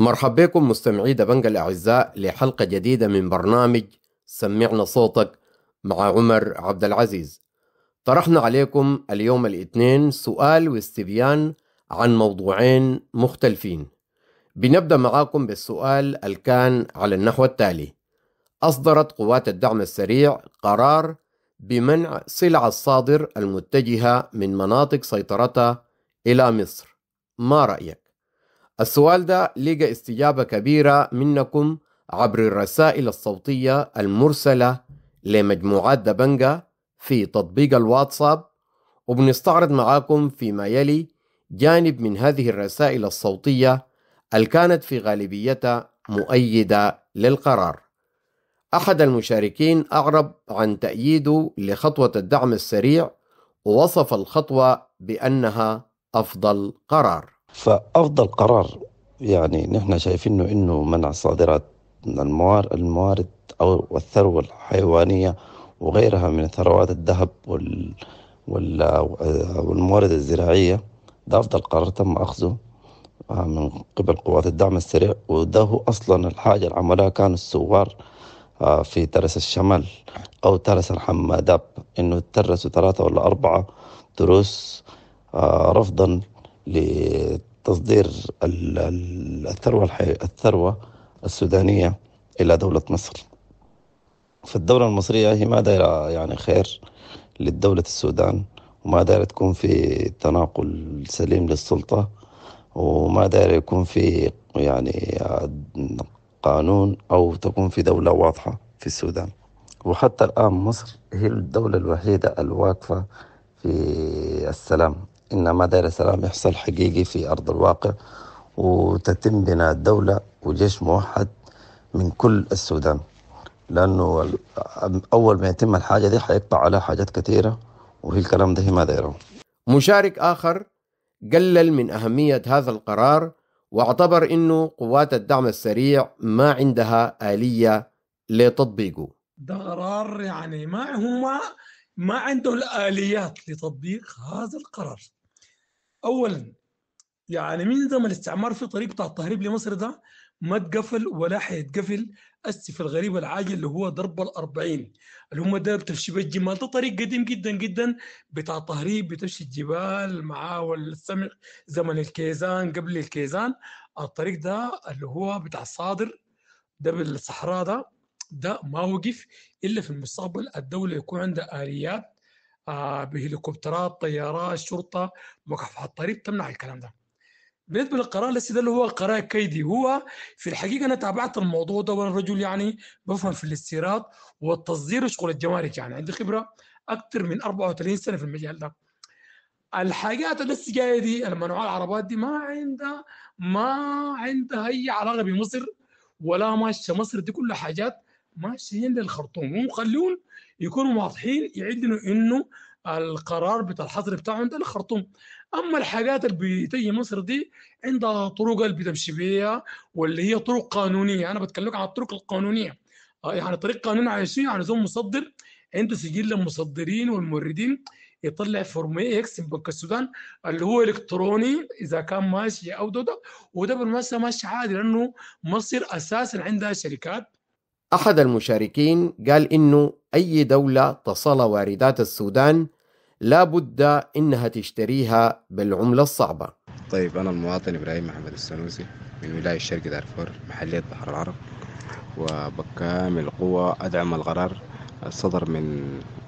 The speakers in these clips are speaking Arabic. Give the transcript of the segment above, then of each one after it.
مرحبا بكم مستمعي دبنج الأعزاء لحلقة جديدة من برنامج سمعنا صوتك مع عمر عبد العزيز طرحنا عليكم اليوم الاثنين سؤال واستبيان عن موضوعين مختلفين بنبدأ معاكم بالسؤال الكان على النحو التالي أصدرت قوات الدعم السريع قرار بمنع سلع الصادر المتجهة من مناطق سيطرتها إلى مصر ما رأيك؟ السؤال ده لقى استجابة كبيرة منكم عبر الرسائل الصوتية المرسلة لمجموعات دبنجا في تطبيق الواتساب وبنستعرض معاكم فيما يلي جانب من هذه الرسائل الصوتية اللي كانت في غالبيتها مؤيدة للقرار أحد المشاركين أعرب عن تأييده لخطوة الدعم السريع ووصف الخطوة بأنها أفضل قرار فافضل قرار يعني نحن شايفينه انه منع صادرات الموارد او الثروه الحيوانيه وغيرها من ثروات الذهب وال والموارد الزراعيه ده افضل قرار تم اخذه آه، من قبل قوات الدعم السريع وده هو اصلا الحاجه اللي عملها كانوا الثوار آه، في ترس الشمال او ترس الحماداب انه ترسوا ثلاثه ولا اربعه تروس آه، رفضا تصدير الثروة الثروة السودانية إلى دولة مصر فالدولة المصرية هي ما دايرة يعني خير للدولة السودان وما دايرة تكون في تناقل سليم للسلطة وما داير يكون في يعني آه، قانون أو تكون في دولة واضحة في السودان وحتى الآن مصر هي الدولة الوحيدة الواقفة في السلام إنما دار السلام يحصل حقيقي في أرض الواقع وتتم بناء دولة وجيش موحد من كل السودان لأنه أول ما يتم الحاجة دي حيقطع على حاجات كثيرة وفي الكلام ده ما دايره مشارك آخر قلل من أهمية هذا القرار واعتبر أنه قوات الدعم السريع ما عندها آلية لتطبيقه ده قرار يعني ما هم ما عنده الآليات لتطبيق هذا القرار اولا يعني من زمن الاستعمار في طريق بتاع التهريب لمصر ده ما اتقفل ولا حيتقفل اسف الغريب العاجل اللي هو ضرب الأربعين اللي هم ده بتمشي بالجمال ده طريق قديم جدا جدا بتاع تهريب بتمشي الجبال معاه والسمك زمن الكيزان قبل الكيزان الطريق ده اللي هو بتاع الصادر ده بالصحراء ده ده ما وقف إلا في المستقبل الدولة يكون عندها آليات بهليكوبترات طيارات شرطه مكافحه الطريق تمنع الكلام ده بالنسبه للقرار لسه ده اللي هو قرار كيدي هو في الحقيقه انا تابعت الموضوع ده وانا رجل يعني بفهم في الاستيراد والتصدير وشغل الجمارك يعني عندي خبره اكثر من 34 سنه في المجال ده الحاجات اللي لسه جايه دي المنوعات العربات دي ما عندها ما عندها اي علاقه بمصر ولا ماشيه مصر دي كلها حاجات ماشيين للخرطوم ومخلون يكونوا واضحين يعدنوا انه القرار بتاع الحظر بتاعهم ده للخرطوم اما الحاجات اللي بتيجي مصر دي عندها طرق اللي بتمشي بيها واللي هي طرق قانونيه انا بتكلم عن الطرق القانونيه آه، يعني طريق قانون عايشين يعني زوم مصدر عنده سجل المصدرين والموردين يطلع فورم اكس من بنك السودان اللي هو الكتروني اذا كان ماشي او ده وده بالمناسبه ماشي عادي لانه مصر اساسا عندها شركات أحد المشاركين قال إنه أي دولة تصل واردات السودان لابد إنها تشتريها بالعملة الصعبة طيب أنا المواطن إبراهيم محمد السنوسي من ولاية الشرق دارفور محلية بحر العرب وبكامل القوة أدعم القرار الصدر من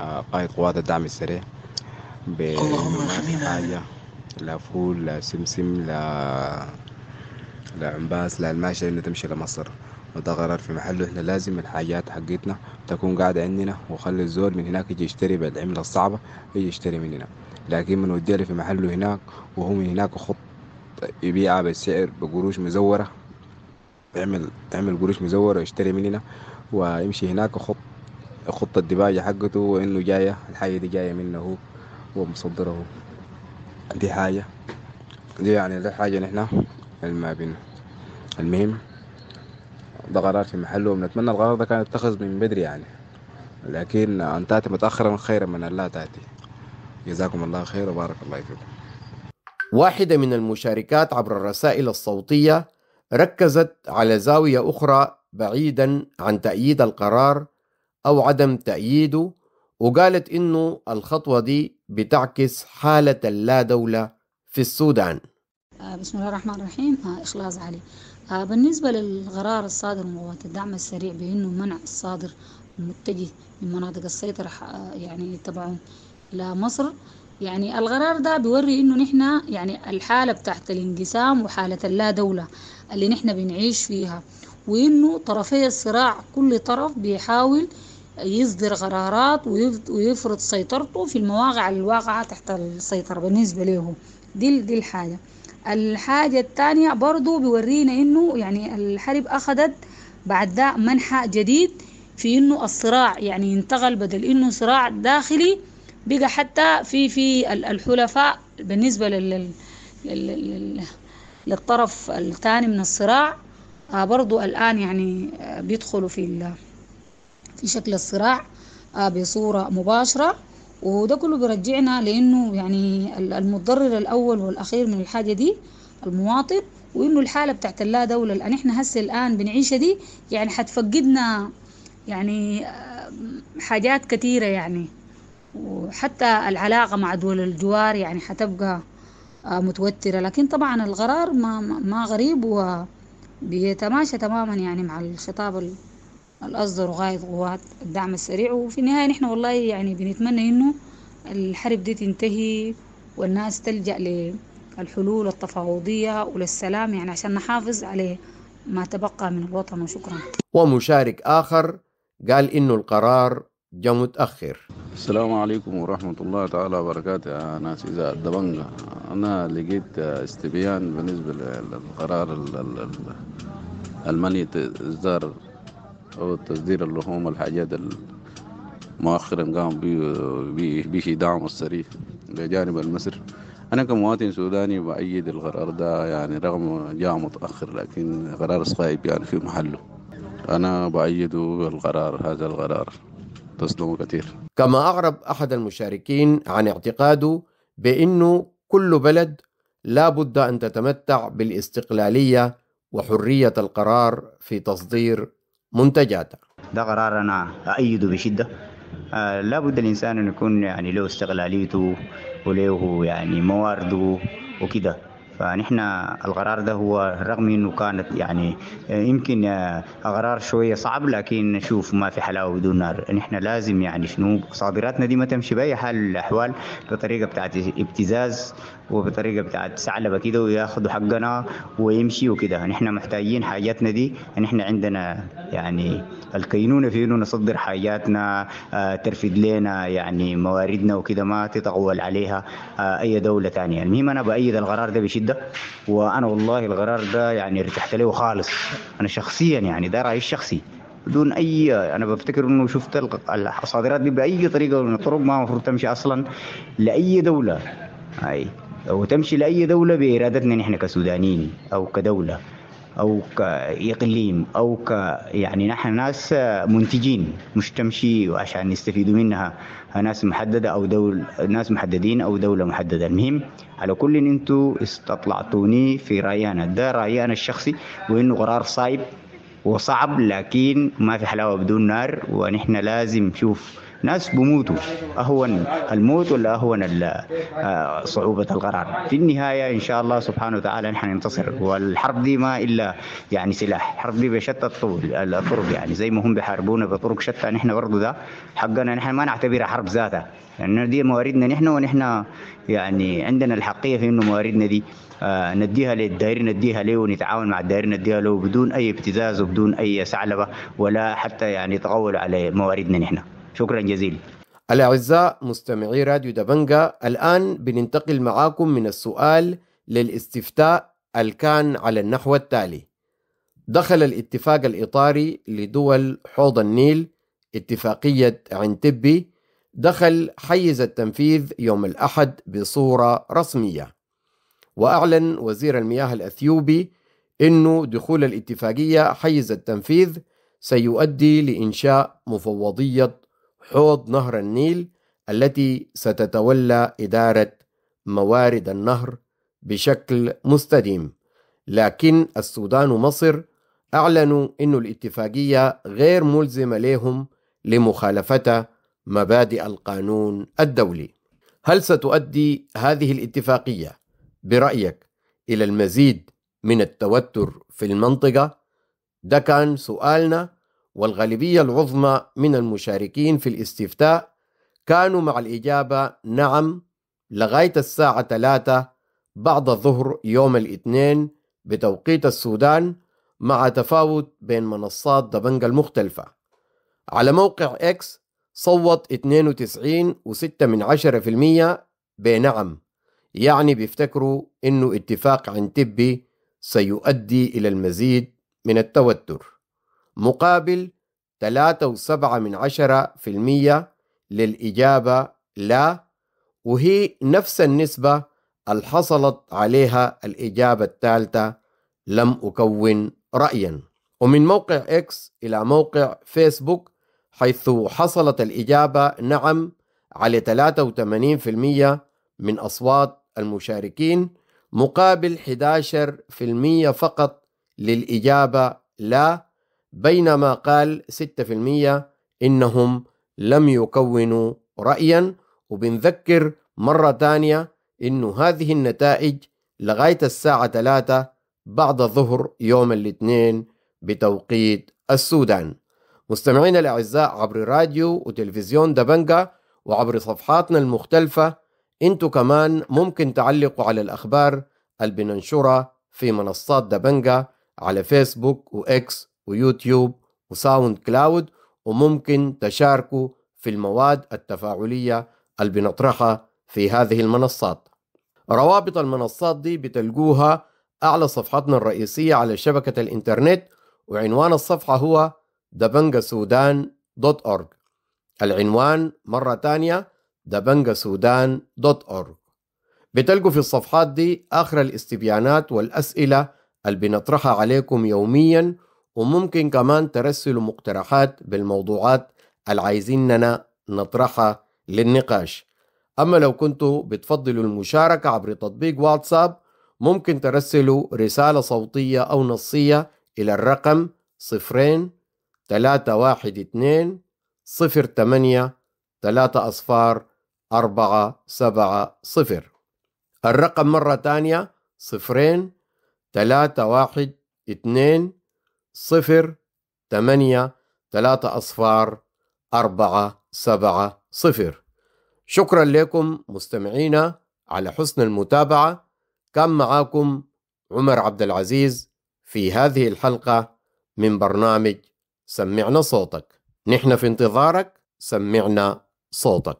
آه، قائد قوات الدعم السريع اللهم حاجة لا فول لا سمسم لا لا عمباس لا الماشية اللي تمشي لمصر وده قرار في محله احنا لازم الحاجات حقتنا تكون قاعدة عندنا وخلي الزول من هناك يجي يشتري بالعملة الصعبة يجي يشتري مننا لكن من وديها في محله هناك وهو من هناك خط يبيعها بالسعر بقروش مزورة يعمل يعمل قروش مزورة ويشتري مننا ويمشي هناك خط خط الدباجة حقته وإنه جاية الحاجة دي جاية منه هو ومصدره دي حاجة دي يعني دي حاجة نحنا ما بينا المهم ده قرار في محله ونتمنى القرار ده كان يتخذ من بدري يعني لكن أن تأتي متأخرا خيرا من أن لا تأتي جزاكم الله خير وبارك الله فيكم واحدة من المشاركات عبر الرسائل الصوتية ركزت على زاوية أخرى بعيدا عن تأييد القرار أو عدم تأييده وقالت إنه الخطوة دي بتعكس حالة اللا دولة في السودان آه، بسم الله الرحمن الرحيم آه، إخلاص علي آه، بالنسبة للقرار الصادر من قوات الدعم السريع بأنه منع الصادر المتجه من مناطق السيطرة آه، يعني تبعه إلى مصر يعني القرار ده بيوري انه نحن يعني الحاله بتاعت الانقسام وحاله اللا دوله اللي نحن بنعيش فيها وانه طرفي الصراع كل طرف بيحاول يصدر قرارات ويفرض سيطرته في المواقع الواقعه تحت السيطره بالنسبه له دي دي الحاجه الحاجة الثانية برضو بيورينا انه يعني الحرب اخذت بعد ده منحى جديد في انه الصراع يعني انتقل بدل انه صراع داخلي بقى حتى في في الحلفاء بالنسبة لل للطرف الثاني من الصراع آه، برضو الآن يعني آه، بيدخلوا في في شكل الصراع آه، بصورة مباشرة وده كله بيرجعنا لانه يعني المتضرر الاول والاخير من الحاجه دي المواطن وانه الحاله بتاعت اللا دوله اللي احنا هسه الان بنعيشها دي يعني حتفقدنا يعني آه، حاجات كتيره يعني وحتى العلاقه مع دول الجوار يعني حتبقى آه، متوتره لكن طبعا القرار ما ما غريب وبيتماشى تماما يعني مع الخطاب الأصدر وغاية قوات الدعم السريع وفي النهاية نحن والله يعني بنتمنى إنه الحرب دي تنتهي والناس تلجأ للحلول التفاوضية وللسلام يعني عشان نحافظ على ما تبقى من الوطن وشكرا ومشارك آخر قال إنه القرار جاء متأخر السلام عليكم ورحمة الله تعالى وبركاته يا ناس إذا الدبنجة أنا لقيت استبيان بالنسبة للقرار الملي إصدار او تصدير اللحوم الحاجات مؤخرا قام به دعم السريع لجانب المصر انا كمواطن سوداني بايد القرار ده يعني رغم جاء متاخر لكن قرار صائب يعني في محله انا بايد القرار هذا القرار تصدم كثير كما اعرب احد المشاركين عن اعتقاده بانه كل بلد لا بد ان تتمتع بالاستقلاليه وحريه القرار في تصدير منتجاتها ده قرار أنا أأيده بشدة آه لابد الإنسان أن يكون يعني له استقلاليته وله يعني موارده وكده فنحن القرار ده هو رغم انه كانت يعني آه، يمكن آه، قرار شويه صعب لكن شوف ما في حلاوه بدون نار نحن لازم يعني شنو صادراتنا دي ما تمشي باي حال الاحوال بطريقه بتاعت ابتزاز وبطريقه بتاعت ثعلبه كده وياخذوا حقنا ويمشي وكده نحن محتاجين حاجاتنا دي نحن عندنا يعني الكينونه في انه نصدر حاجاتنا آه، ترفد لنا يعني مواردنا وكده ما تتغول عليها اي دوله ثانيه المهم انا بايد القرار ده بشده الجديد ده وانا والله القرار ده يعني ارتحت له خالص انا شخصيا يعني ده رايي الشخصي بدون اي انا بفتكر انه شفت الصادرات دي باي طريقه من الطرق ما المفروض تمشي اصلا لاي دوله او وتمشي لاي دوله بارادتنا نحن كسودانيين او كدوله او كاقليم او ك يعني نحن ناس منتجين مش تمشي وعشان يستفيدوا منها ناس محدده او دول ناس محددين او دوله محدده المهم على كل إن انتوا استطلعتوني في رايي انا ده رايي انا الشخصي وانه قرار صعب وصعب لكن ما في حلاوه بدون نار ونحن لازم نشوف ناس بموتوا أهون الموت ولا أهون آه، صعوبة القرار في النهاية إن شاء الله سبحانه وتعالى نحن ننتصر والحرب دي ما إلا يعني سلاح الحرب دي بشتى الطرق يعني زي ما هم بيحاربونا بطرق شتى نحن برضه ده حقنا نحن ما نعتبرها حرب ذاتها لأن يعني دي مواردنا نحن ونحن يعني عندنا الحقية في إنه مواردنا دي آه نديها للدايرين نديها له ونتعاون مع الدايرين نديها له بدون أي ابتزاز وبدون أي ثعلبة ولا حتى يعني تغول على مواردنا نحن شكرا جزيلا الأعزاء مستمعي راديو دبنجا الآن بننتقل معاكم من السؤال للاستفتاء الكان على النحو التالي دخل الاتفاق الإطاري لدول حوض النيل اتفاقية عنتبي دخل حيز التنفيذ يوم الأحد بصورة رسمية وأعلن وزير المياه الأثيوبي أن دخول الاتفاقية حيز التنفيذ سيؤدي لإنشاء مفوضية حوض نهر النيل التي ستتولى إدارة موارد النهر بشكل مستديم لكن السودان ومصر أعلنوا أن الاتفاقية غير ملزمة لهم لمخالفة مبادئ القانون الدولي هل ستؤدي هذه الاتفاقية برأيك إلى المزيد من التوتر في المنطقة؟ ده كان سؤالنا والغالبية العظمى من المشاركين في الاستفتاء كانوا مع الإجابة نعم لغاية الساعة 3 بعد الظهر يوم الاثنين بتوقيت السودان مع تفاوت بين منصات دبنجا المختلفة على موقع إكس صوت 92.6% بنعم يعني بيفتكروا إنه اتفاق عن تبي سيؤدي إلى المزيد من التوتر مقابل 3.7% للإجابة لا وهي نفس النسبة اللي حصلت عليها الإجابة الثالثة لم أكون رأيا ومن موقع إكس إلى موقع فيسبوك حيث حصلت الإجابة نعم على 83% من أصوات المشاركين مقابل 11% فقط للإجابة لا بينما قال 6% إنهم لم يكونوا رأيا وبنذكر مرة ثانيه إنه هذه النتائج لغاية الساعة 3 بعد ظهر يوم الاثنين بتوقيت السودان مستمعينا الأعزاء عبر راديو وتلفزيون دبنجا وعبر صفحاتنا المختلفة انتم كمان ممكن تعلقوا على الأخبار اللي بننشرها في منصات دبنجا على فيسبوك وإكس ويوتيوب وساوند كلاود وممكن تشاركوا في المواد التفاعلية اللي بنطرحها في هذه المنصات روابط المنصات دي بتلقوها أعلى صفحتنا الرئيسية على شبكة الإنترنت وعنوان الصفحة هو dabangassudan.org العنوان مرة تانية dabangassudan.org بتلقوا في الصفحات دي آخر الاستبيانات والأسئلة اللي بنطرحها عليكم يومياً وممكن كمان ترسلوا مقترحات بالموضوعات اللي عايزيننا نطرحها للنقاش أما لو كنتوا بتفضلوا المشاركة عبر تطبيق واتساب ممكن ترسلوا رسالة صوتية أو نصية إلى الرقم صفرين ثلاثة واحد اثنين صفر ثمانية ثلاثة أصفار أربعة سبعة صفر الرقم مرة تانية صفرين ثلاثة واحد اثنين صفر ثمانية ثلاثة أصفار أربعة سبعة صفر شكرا لكم مستمعينا على حسن المتابعة كان معاكم عمر عبد العزيز في هذه الحلقة من برنامج سمعنا صوتك نحن في انتظارك سمعنا صوتك